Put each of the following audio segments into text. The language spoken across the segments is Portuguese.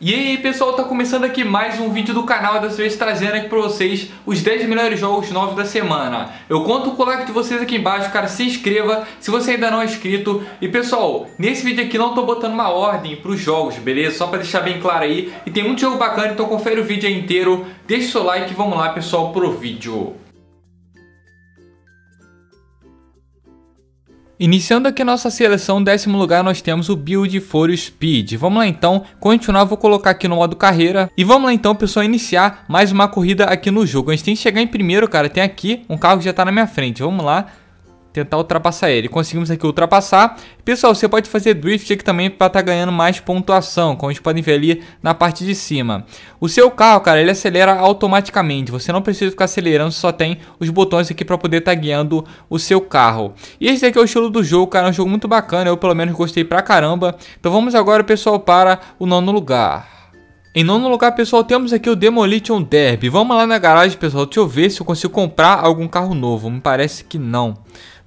E aí pessoal, tá começando aqui mais um vídeo do canal, dessa vez trazendo aqui pra vocês os 10 melhores jogos novos da semana. Eu conto com o like de vocês aqui embaixo, cara, se inscreva se você ainda não é inscrito. E pessoal, nesse vídeo aqui não tô botando uma ordem pros jogos, beleza? Só pra deixar bem claro aí. E tem muito jogo bacana, então confere o vídeo inteiro, deixa o seu like e vamos lá pessoal pro vídeo. Iniciando aqui nossa seleção, décimo lugar nós temos o build for speed. Vamos lá então, continuar, vou colocar aqui no modo carreira. E vamos lá então, pessoal, iniciar mais uma corrida aqui no jogo. A gente tem que chegar em primeiro, cara. Tem aqui um carro que já tá na minha frente. Vamos lá tentar ultrapassar ele. Conseguimos aqui ultrapassar. Pessoal, você pode fazer drift aqui também para estar tá ganhando mais pontuação, como vocês podem ver ali na parte de cima. O seu carro, cara, ele acelera automaticamente. Você não precisa ficar acelerando, só tem os botões aqui para poder estar tá guiando o seu carro. E esse aqui é o estilo do jogo, cara, é um jogo muito bacana, eu pelo menos gostei pra caramba. Então vamos agora, pessoal, para o nono lugar. Em nono lugar, pessoal, temos aqui o Demolition Derby. Vamos lá na garagem, pessoal. Deixa eu ver se eu consigo comprar algum carro novo. Me parece que não.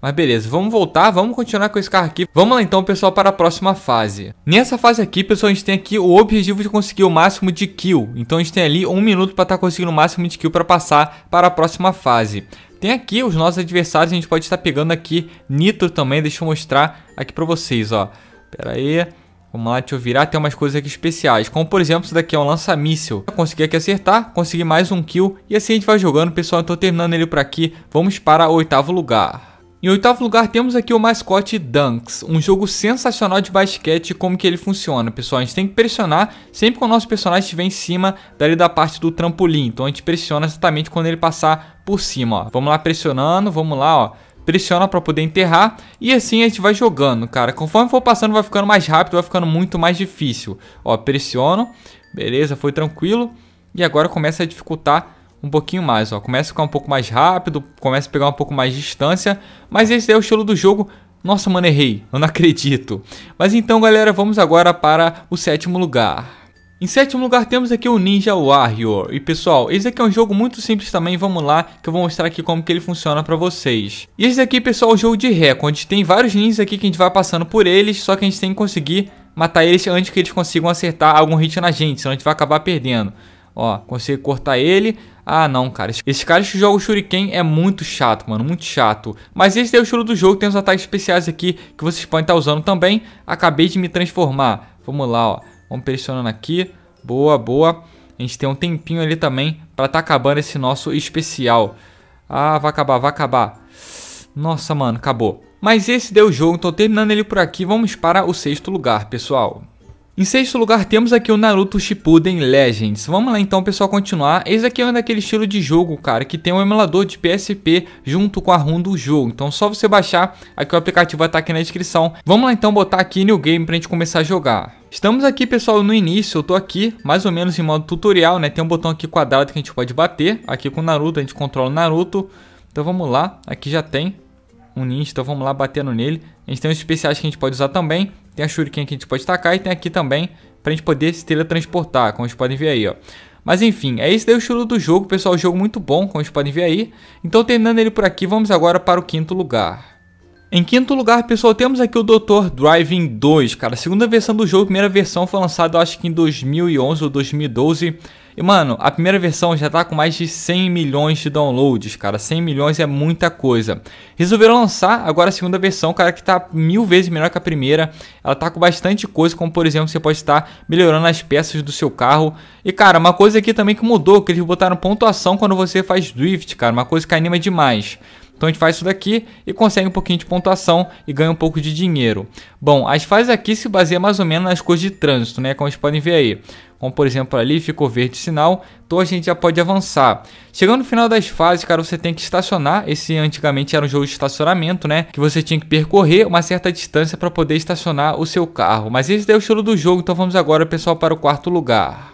Mas beleza, vamos voltar, vamos continuar com esse carro aqui. Vamos lá então, pessoal, para a próxima fase. Nessa fase aqui, pessoal, a gente tem aqui o objetivo de conseguir o máximo de kill. Então a gente tem ali um minuto para estar tá conseguindo o máximo de kill para passar para a próxima fase. Tem aqui os nossos adversários, a gente pode estar pegando aqui nitro também, deixa eu mostrar aqui para vocês, ó. Pera aí, vamos lá, deixa eu virar, tem umas coisas aqui especiais, como por exemplo, isso daqui é um lança-míssel. Consegui aqui acertar, consegui mais um kill, e assim a gente vai jogando, pessoal, eu então, tô terminando ele por aqui, vamos para o oitavo lugar. Em oitavo lugar temos aqui o mascote Dunks, um jogo sensacional de basquete como que ele funciona, pessoal. A gente tem que pressionar sempre que o nosso personagem estiver em cima dali da parte do trampolim. Então a gente pressiona exatamente quando ele passar por cima, ó. Vamos lá pressionando, vamos lá, ó pressiona para poder enterrar e assim a gente vai jogando, cara. Conforme for passando vai ficando mais rápido, vai ficando muito mais difícil. Ó, pressiono, beleza, foi tranquilo e agora começa a dificultar um pouquinho mais, ó. Começa a ficar um pouco mais rápido, começa a pegar um pouco mais de distância, mas esse é o estilo do jogo. Nossa, mano, errei. Eu não acredito. Mas então, galera, vamos agora para o sétimo lugar. Em sétimo lugar temos aqui o Ninja Warrior. E pessoal, esse aqui é um jogo muito simples também, vamos lá, que eu vou mostrar aqui como que ele funciona pra vocês. E esse aqui, pessoal, é o um jogo de recorde. Tem vários ninjas aqui que a gente vai passando por eles, só que a gente tem que conseguir matar eles antes que eles consigam acertar algum hit na gente, senão a gente vai acabar perdendo. Ó, consegui cortar ele. Ah, não, cara. esse cara que o Shuriken é muito chato, mano. Muito chato. Mas esse é o estilo do jogo. Tem os ataques especiais aqui que vocês podem estar tá usando também. Acabei de me transformar. Vamos lá, ó. Vamos pressionando aqui. Boa, boa. A gente tem um tempinho ali também pra tá acabando esse nosso especial. Ah, vai acabar, vai acabar. Nossa, mano, acabou. Mas esse deu o jogo, tô então terminando ele por aqui. Vamos para o sexto lugar, pessoal. Em sexto lugar temos aqui o Naruto Shippuden Legends. Vamos lá então pessoal continuar. Esse aqui é um daquele estilo de jogo, cara, que tem um emulador de PSP junto com a ROM do jogo. Então só você baixar, aqui o aplicativo vai estar tá aqui na descrição. Vamos lá então botar aqui New Game pra gente começar a jogar. Estamos aqui, pessoal, no início, eu tô aqui, mais ou menos em modo tutorial, né? Tem um botão aqui quadrado que a gente pode bater, aqui com o Naruto, a gente controla o Naruto. Então vamos lá, aqui já tem um ninja, então vamos lá batendo nele. A gente tem os especiais que a gente pode usar também. Tem a Shuriken que a gente pode tacar e tem aqui também pra gente poder se teletransportar, como vocês podem ver aí, ó. Mas enfim, é esse daí o estilo do jogo, pessoal. Jogo muito bom, como vocês podem ver aí. Então, terminando ele por aqui, vamos agora para o quinto lugar. Em quinto lugar, pessoal, temos aqui o Dr. Driving 2, cara. Segunda versão do jogo, primeira versão foi lançada, acho que em 2011 ou 2012. E, mano, a primeira versão já tá com mais de 100 milhões de downloads, cara. 100 milhões é muita coisa. Resolveram lançar agora a segunda versão, cara, que tá mil vezes melhor que a primeira. Ela tá com bastante coisa, como por exemplo, você pode estar melhorando as peças do seu carro. E, cara, uma coisa aqui também que mudou, que eles botaram pontuação quando você faz drift, cara. Uma coisa que anima demais. Então a gente faz isso daqui e consegue um pouquinho de pontuação e ganha um pouco de dinheiro. Bom, as fases aqui se baseiam mais ou menos nas coisas de trânsito, né? Como vocês podem ver aí. Como por exemplo ali ficou verde sinal, então a gente já pode avançar. Chegando no final das fases, cara, você tem que estacionar. Esse antigamente era um jogo de estacionamento, né? Que você tinha que percorrer uma certa distância para poder estacionar o seu carro. Mas esse é o estilo do jogo, então vamos agora, pessoal, para o quarto lugar.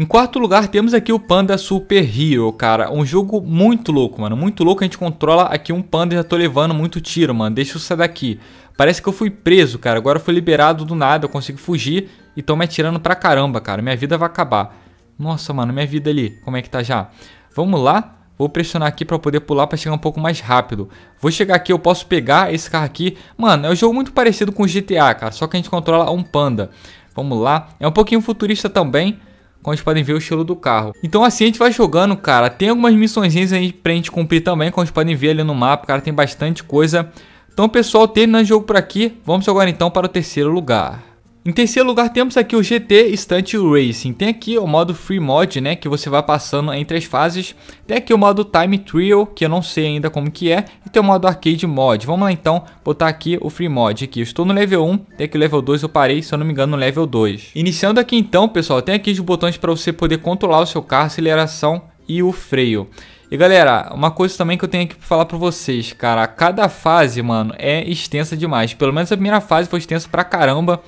Em quarto lugar, temos aqui o Panda Super Hero, cara. Um jogo muito louco, mano. Muito louco, a gente controla aqui um panda e já tô levando muito tiro, mano. Deixa eu sair daqui. Parece que eu fui preso, cara. Agora eu fui liberado do nada, eu consigo fugir. E tô me atirando pra caramba, cara. Minha vida vai acabar. Nossa, mano, minha vida ali. Como é que tá já? Vamos lá. Vou pressionar aqui para poder pular para chegar um pouco mais rápido. Vou chegar aqui, eu posso pegar esse carro aqui. Mano, é um jogo muito parecido com o GTA, cara. Só que a gente controla um panda. Vamos lá. É um pouquinho futurista também como vocês podem ver o estilo do carro. Então assim a gente vai jogando, cara. Tem algumas missõezinhas aí pra gente cumprir também, como vocês podem ver ali no mapa, cara, tem bastante coisa. Então pessoal, terminando o jogo por aqui, vamos agora então para o terceiro lugar. Em terceiro lugar, temos aqui o GT Stunt Racing. Tem aqui o modo Free Mod, né, que você vai passando entre as fases. Tem aqui o modo Time Trial, que eu não sei ainda como que é. E tem o modo Arcade Mod. Vamos lá, então, botar aqui o Free Mod. Aqui. Eu estou no level 1, tem aqui o level 2, eu parei, se eu não me engano, no level 2. Iniciando aqui, então, pessoal, tem aqui os botões para você poder controlar o seu carro, aceleração e o freio. E galera, uma coisa também que eu tenho aqui para falar pra vocês, cara, cada fase, mano, é extensa demais. Pelo menos a primeira fase foi extensa pra caramba.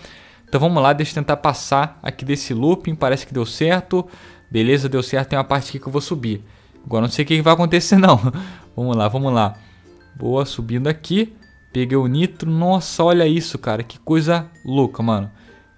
Então vamos lá, deixa eu tentar passar aqui desse looping, parece que deu certo. Beleza, deu certo, tem uma parte aqui que eu vou subir. Agora não sei o que vai acontecer não. vamos lá, vamos lá. Boa, subindo aqui. Peguei o nitro. Nossa, olha isso, cara. Que coisa louca, mano.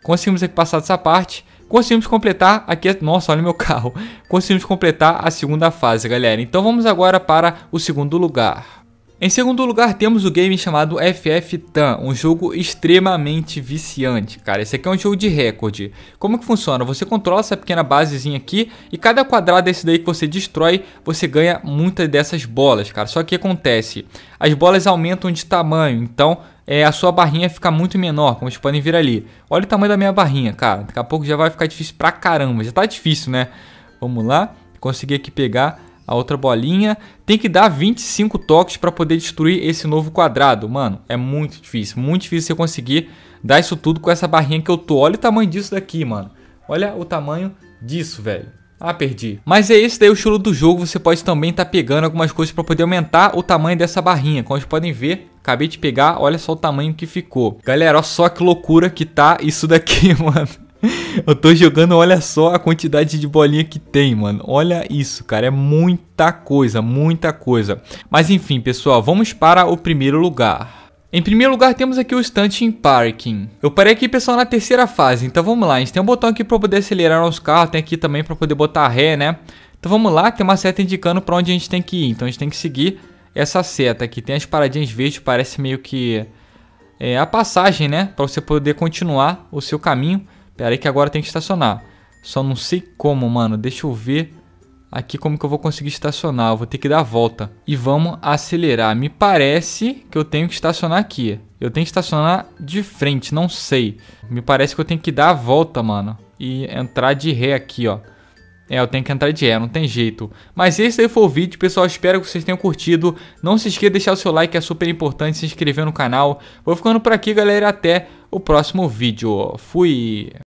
Conseguimos aqui passar dessa parte. Conseguimos completar aqui... Nossa, olha meu carro. Conseguimos completar a segunda fase, galera. Então vamos agora para o segundo lugar. Em segundo lugar, temos o game chamado FF Tan, um jogo extremamente viciante, cara. Esse aqui é um jogo de recorde. Como que funciona? Você controla essa pequena basezinha aqui e cada quadrado desse daí que você destrói, você ganha muitas dessas bolas, cara. Só que acontece, as bolas aumentam de tamanho, então é, a sua barrinha fica muito menor, como vocês podem ver ali. Olha o tamanho da minha barrinha, cara. Daqui a pouco já vai ficar difícil pra caramba. Já tá difícil, né? Vamos lá, consegui aqui pegar a outra bolinha. Tem que dar 25 toques para poder destruir esse novo quadrado. Mano, é muito difícil, muito difícil você conseguir dar isso tudo com essa barrinha que eu tô. Olha o tamanho disso daqui, mano. Olha o tamanho disso, velho. Ah, perdi. Mas é esse daí o estilo do jogo, você pode também estar tá pegando algumas coisas para poder aumentar o tamanho dessa barrinha. Como vocês podem ver, acabei de pegar, olha só o tamanho que ficou. Galera, olha só que loucura que tá isso daqui, mano. eu tô jogando, olha só a quantidade de bolinha que tem, mano. Olha isso, cara. É muita coisa, muita coisa. Mas enfim, pessoal, vamos para o primeiro lugar. Em primeiro lugar, temos aqui o Stunt in Parking. Eu parei aqui, pessoal, na terceira fase. Então vamos lá, a gente tem um botão aqui para poder acelerar nosso carro, tem aqui também para poder botar ré, né? Então vamos lá, tem uma seta indicando para onde a gente tem que ir. Então a gente tem que seguir essa seta aqui. Tem as paradinhas verdes, parece meio que é, a passagem, né? Para você poder continuar o seu caminho. Pera é aí que agora tem que estacionar. Só não sei como, mano. Deixa eu ver aqui como que eu vou conseguir estacionar. Eu vou ter que dar a volta. E vamos acelerar. Me parece que eu tenho que estacionar aqui. Eu tenho que estacionar de frente, não sei. Me parece que eu tenho que dar a volta, mano. E entrar de ré aqui, ó. É, eu tenho que entrar de ré, não tem jeito. Mas esse aí foi o vídeo, pessoal. Espero que vocês tenham curtido. Não se esqueça de deixar o seu like, é super importante. Se inscrever no canal. Vou ficando por aqui, galera. Até o próximo vídeo. Fui!